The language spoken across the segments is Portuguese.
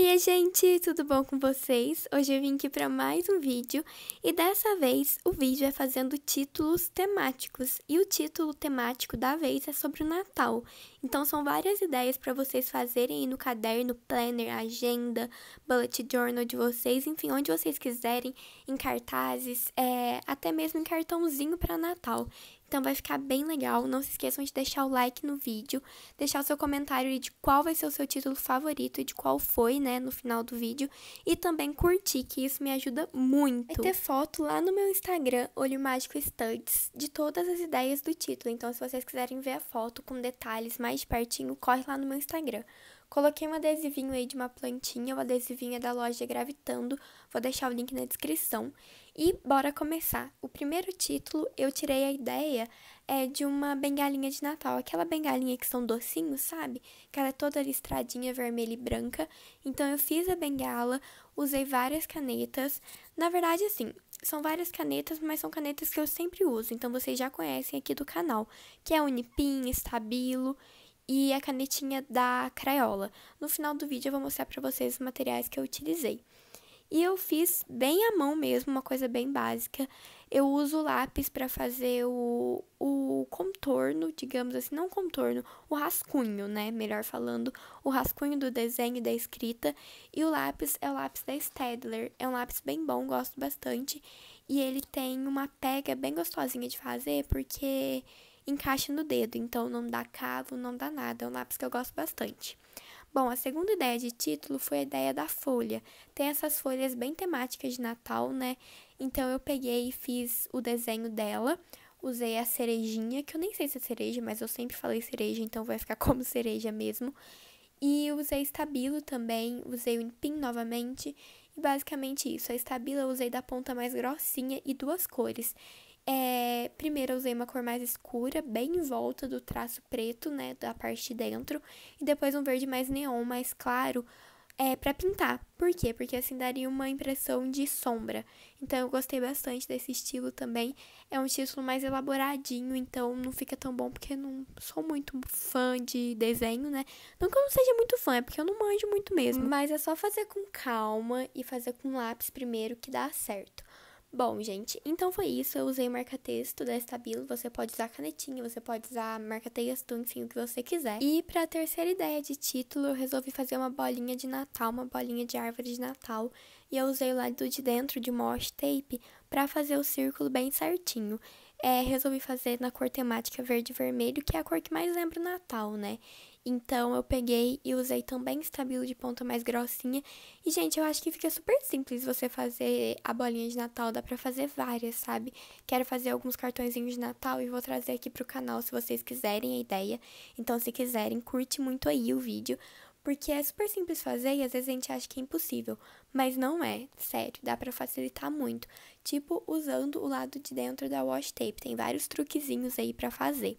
Oi, gente, tudo bom com vocês? Hoje eu vim aqui para mais um vídeo e dessa vez o vídeo é fazendo títulos temáticos e o título temático da vez é sobre o Natal. Então são várias ideias para vocês fazerem aí no caderno, planner, agenda, bullet journal de vocês, enfim, onde vocês quiserem, em cartazes, é, até mesmo em cartãozinho para Natal. Então vai ficar bem legal. Não se esqueçam de deixar o like no vídeo, deixar o seu comentário de qual vai ser o seu título favorito e de qual foi, né, no final do vídeo. E também curtir, que isso me ajuda muito. Vai ter foto lá no meu Instagram, Olho Mágico Studs, de todas as ideias do título. Então se vocês quiserem ver a foto com detalhes mais de pertinho, corre lá no meu Instagram. Coloquei um adesivinho aí de uma plantinha, o adesivinho é da loja Gravitando, vou deixar o link na descrição. E bora começar. O primeiro título, eu tirei a ideia é de uma bengalinha de Natal, aquela bengalinha que são docinhos, sabe? Que ela é toda listradinha, vermelha e branca. Então eu fiz a bengala, usei várias canetas. Na verdade, assim, são várias canetas, mas são canetas que eu sempre uso, então vocês já conhecem aqui do canal, que é Unipim, Estabilo e a canetinha da Crayola. No final do vídeo eu vou mostrar para vocês os materiais que eu utilizei. E eu fiz bem à mão mesmo, uma coisa bem básica. Eu uso lápis para fazer o, o contorno, digamos assim, não contorno, o rascunho, né? Melhor falando, o rascunho do desenho e da escrita. E o lápis é o lápis da Stedler. É um lápis bem bom, gosto bastante. E ele tem uma pega bem gostosinha de fazer, porque encaixa no dedo, então não dá cavo, não dá nada, é um lápis que eu gosto bastante. Bom, a segunda ideia de título foi a ideia da folha. Tem essas folhas bem temáticas de Natal, né? Então eu peguei e fiz o desenho dela, usei a cerejinha, que eu nem sei se é cereja, mas eu sempre falei cereja, então vai ficar como cereja mesmo. E usei estabilo também, usei o empim novamente, e basicamente isso. A estabilo eu usei da ponta mais grossinha e duas cores. É, primeiro eu usei uma cor mais escura, bem em volta do traço preto, né, da parte de dentro, e depois um verde mais neon, mais claro, é, para pintar. Por quê? Porque assim daria uma impressão de sombra. Então eu gostei bastante desse estilo também. É um estilo mais elaboradinho, então não fica tão bom porque eu não sou muito fã de desenho, né? Não que eu não seja muito fã, é porque eu não manjo muito mesmo. Uhum. Mas é só fazer com calma e fazer com lápis primeiro que dá certo. Bom, gente, então foi isso. Eu usei o marca-texto da Estabilo. Você pode usar canetinha, você pode usar marca-texto, enfim, o que você quiser. E para a terceira ideia de título, eu resolvi fazer uma bolinha de Natal, uma bolinha de árvore de Natal. E eu usei o lado de dentro de washi tape para fazer o círculo bem certinho. É, resolvi fazer na cor temática verde vermelho, que é a cor que mais lembra o Natal, né? Então eu peguei e usei também estabilo de ponta mais grossinha. E, gente, eu acho que fica super simples você fazer a bolinha de Natal. Dá pra fazer várias, sabe? Quero fazer alguns cartõezinhos de Natal e vou trazer aqui pro canal se vocês quiserem a ideia. Então, se quiserem, curte muito aí o vídeo. Porque é super simples fazer e às vezes a gente acha que é impossível, mas não é, sério, dá para facilitar muito. Tipo usando o lado de dentro da wash tape, tem vários truquezinhos aí para fazer.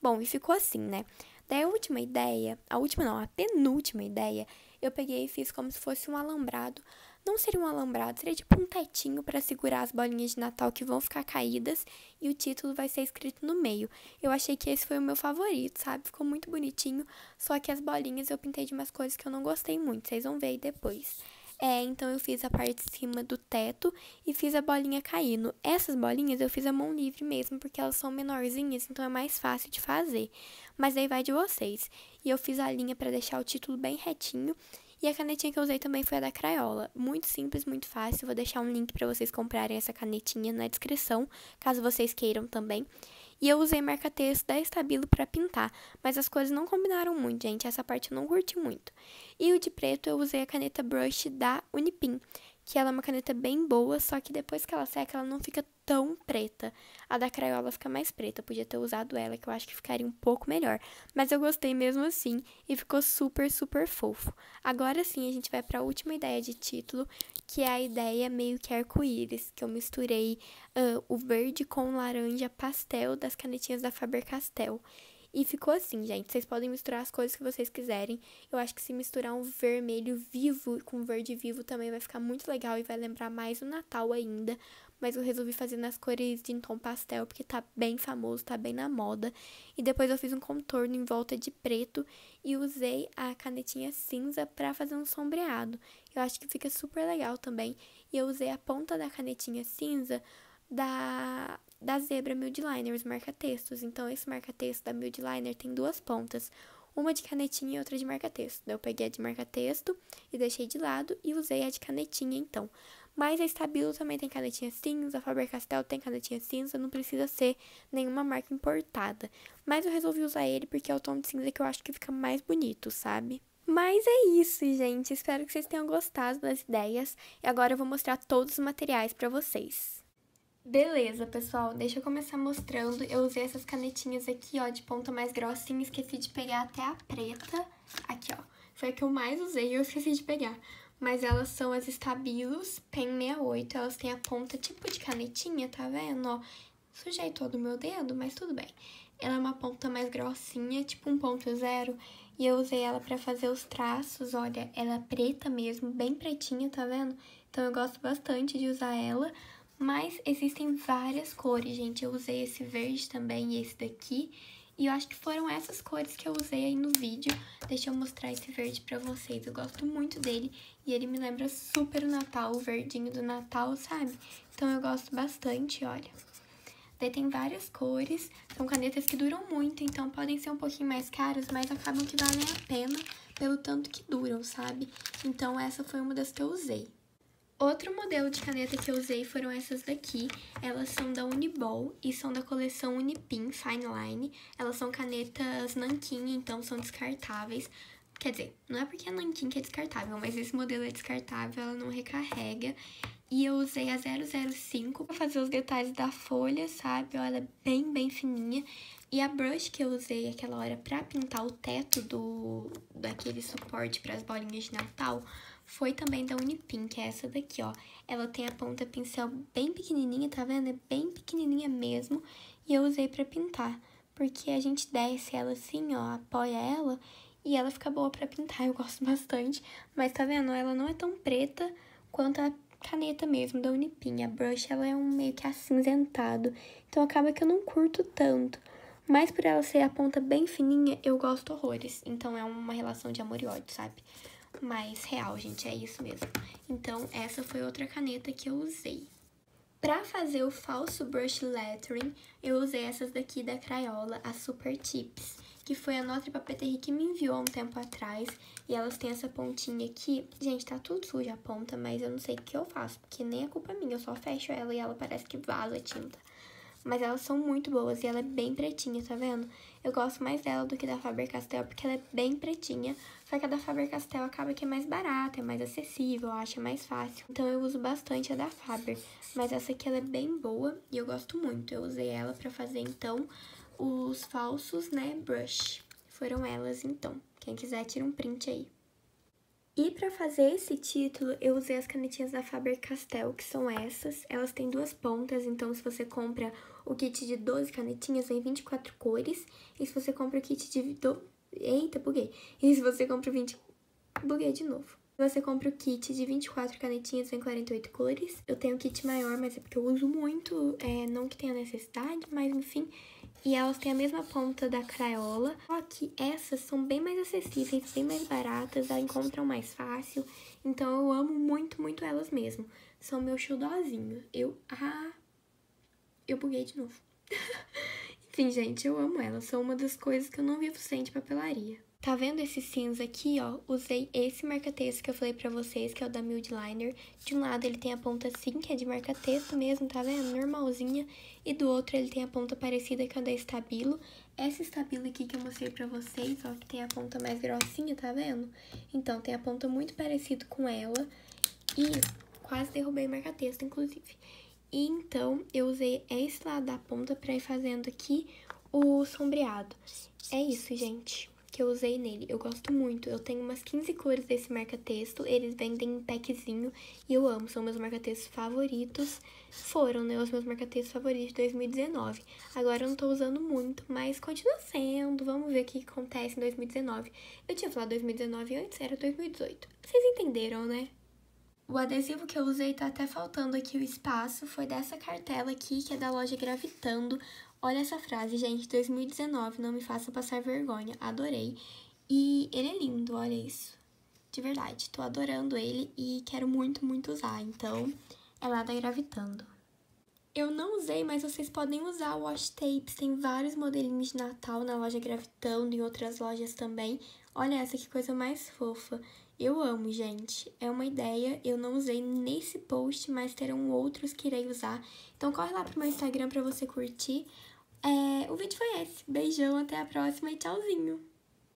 Bom, e ficou assim, né? Daí a última ideia, a última não, a penúltima ideia, eu peguei e fiz como se fosse um alambrado. Não seria um alambrado, seria tipo um tetinho para segurar as bolinhas de Natal que vão ficar caídas e o título vai ser escrito no meio. Eu achei que esse foi o meu favorito, sabe? Ficou muito bonitinho, só que as bolinhas eu pintei de umas coisas que eu não gostei muito, vocês vão ver aí depois. É, então eu fiz a parte de cima do teto e fiz a bolinha caindo. Essas bolinhas eu fiz a mão livre mesmo, porque elas são menorzinhas, então é mais fácil de fazer. Mas aí vai de vocês. E eu fiz a linha para deixar o título bem retinho. E a canetinha que eu usei também foi a da Crayola. Muito simples, muito fácil. Vou deixar um link para vocês comprarem essa canetinha na descrição, caso vocês queiram também. E eu usei marca-texto da Estabilo para pintar, mas as cores não combinaram muito, gente. Essa parte eu não curti muito. E o de preto eu usei a caneta brush da Unipin, que ela é uma caneta bem boa, só que depois que ela seca, ela não fica tão preta. A da Crayola fica mais preta, eu podia ter usado ela, que eu acho que ficaria um pouco melhor. Mas eu gostei mesmo assim, e ficou super, super fofo. Agora sim, a gente vai para a última ideia de título, que é a ideia meio que arco-íris, que eu misturei uh, o verde com o laranja pastel das canetinhas da Faber-Castell. E ficou assim, gente. Vocês podem misturar as coisas que vocês quiserem. Eu acho que se misturar um vermelho vivo com verde vivo também vai ficar muito legal e vai lembrar mais o Natal ainda. Mas eu resolvi fazer nas cores de tom pastel, porque tá bem famoso, tá bem na moda. E depois eu fiz um contorno em volta de preto e usei a canetinha cinza para fazer um sombreado. Eu acho que fica super legal também. E eu usei a ponta da canetinha cinza da da Zebra Mildliner, os marca-textos. Então, esse marca-texto da Mildliner tem duas pontas, uma de canetinha e outra de marca-texto. Eu peguei a de marca-texto e deixei de lado e usei a de canetinha, então. Mas a Stabilo também tem canetinha cinza, a Faber-Castell tem canetinha cinza, não precisa ser nenhuma marca importada. Mas eu resolvi usar ele porque é o tom de cinza que eu acho que fica mais bonito, sabe? Mas é isso, gente. Espero que vocês tenham gostado das ideias. E agora eu vou mostrar todos os materiais para vocês. Beleza, pessoal, deixa eu começar mostrando. Eu usei essas canetinhas aqui, ó, de ponta mais grossinha, esqueci de pegar até a preta. Aqui, ó, foi a que eu mais usei e eu esqueci de pegar. Mas elas são as Stabilos Pen 68, elas têm a ponta tipo de canetinha, tá vendo, ó? Sujei todo o meu dedo, mas tudo bem. Ela é uma ponta mais grossinha, tipo 1.0, e eu usei ela pra fazer os traços, olha, ela é preta mesmo, bem pretinha, tá vendo? Então eu gosto bastante de usar ela, mas existem várias cores, gente. Eu usei esse verde também e esse daqui. E eu acho que foram essas cores que eu usei aí no vídeo. Deixa eu mostrar esse verde pra vocês. Eu gosto muito dele e ele me lembra super o Natal, o verdinho do Natal, sabe? Então eu gosto bastante, olha. Daí tem várias cores, são canetas que duram muito, então podem ser um pouquinho mais caras, mas acabam que valem a pena pelo tanto que duram, sabe? Então essa foi uma das que eu usei. Outro modelo de caneta que eu usei foram essas daqui. Elas são da Uniball e são da coleção Unipin Fine Line. Elas são canetas nanquim, então são descartáveis. Quer dizer, não é porque é nanquim que é descartável, mas esse modelo é descartável, ela não recarrega. E eu usei a 005 para fazer os detalhes da folha, sabe? ela é bem, bem fininha. E a brush que eu usei aquela hora para pintar o teto do daquele suporte para as bolinhas de Natal foi também da Unipin, que é essa daqui, ó. Ela tem a ponta pincel bem pequenininha, tá vendo? É bem pequenininha mesmo. E eu usei pra pintar, porque a gente desce ela assim, ó, apoia ela e ela fica boa pra pintar. Eu gosto bastante, mas tá vendo? Ela não é tão preta quanto a caneta mesmo da Unipin. A brush, ela é um meio que acinzentado, então acaba que eu não curto tanto. Mas por ela ser a ponta bem fininha, eu gosto horrores. Então é uma relação de amor e ódio, sabe? Mas real, gente, é isso mesmo. Então, essa foi outra caneta que eu usei. Para fazer o falso brush lettering, eu usei essas daqui da Crayola, as Super Tips, que foi a de Papeterie que me enviou há um tempo atrás, e elas têm essa pontinha aqui. Gente, tá tudo suja a ponta, mas eu não sei o que eu faço, porque nem é culpa minha, eu só fecho ela e ela parece que vaza tinta mas elas são muito boas e ela é bem pretinha, tá vendo? Eu gosto mais dela do que da Faber-Castell, porque ela é bem pretinha, só que a da Faber-Castell acaba que é mais barata, é mais acessível, acho é mais fácil. Então eu uso bastante a da Faber, mas essa aqui ela é bem boa e eu gosto muito. Eu usei ela pra fazer, então, os falsos, né, brush. Foram elas, então. Quem quiser, tira um print aí. E para fazer esse título, eu usei as canetinhas da Faber-Castell, que são essas. Elas têm duas pontas, então se você compra o kit de 12 canetinhas vem 24 cores. E se você compra o kit de... Do... Eita, buguei. E se você compra 20... Buguei de novo. Você compra o kit de 24 canetinhas vem 48 cores. Eu tenho o kit maior, mas é porque eu uso muito, é, não que tenha necessidade, mas enfim. E elas têm a mesma ponta da Crayola, só que essas são bem mais acessíveis, bem mais baratas, a encontram mais fácil. Então eu amo muito, muito elas mesmo. São meu xodózinho. Eu eu buguei de novo. Enfim, gente, eu amo ela. São uma das coisas que eu não vivo sem de papelaria. Tá vendo esse cinza aqui, ó? Usei esse marca-texto que eu falei pra vocês, que é o da Mild Liner. De um lado ele tem a ponta assim, que é de marca-texto mesmo, tá vendo? Normalzinha. E do outro ele tem a ponta parecida com a da Estabilo. Essa Estabilo aqui que eu mostrei pra vocês, ó, que tem a ponta mais grossinha, tá vendo? Então, tem a ponta muito parecida com ela. E quase derrubei o marca-texto, inclusive. E então, eu usei esse lado da ponta pra ir fazendo aqui o sombreado. É isso, gente, que eu usei nele. Eu gosto muito. Eu tenho umas 15 cores desse marca-texto. Eles vendem em packzinho e eu amo. São meus marca-textos favoritos. Foram, né, os meus marca-textos favoritos de 2019. Agora eu não tô usando muito, mas continua sendo. Vamos ver o que acontece em 2019. Eu tinha falado 2019 antes, era 2018. Vocês entenderam, né? O adesivo que eu usei tá até faltando aqui o espaço, foi dessa cartela aqui, que é da loja Gravitando. Olha essa frase, gente, 2019, não me faça passar vergonha, adorei. E ele é lindo, olha isso. De verdade, tô adorando ele e quero muito, muito usar, então é lá da Gravitando. Eu não usei, mas vocês podem usar o wash tapes, tem vários modelinhos de Natal na loja Gravitando, em outras lojas também. Olha essa, que coisa mais fofa. Eu amo, gente. É uma ideia, eu não usei nesse post, mas terão outros que irei usar. Então corre lá pro meu Instagram pra você curtir. É, o vídeo foi esse. Beijão, até a próxima e tchauzinho!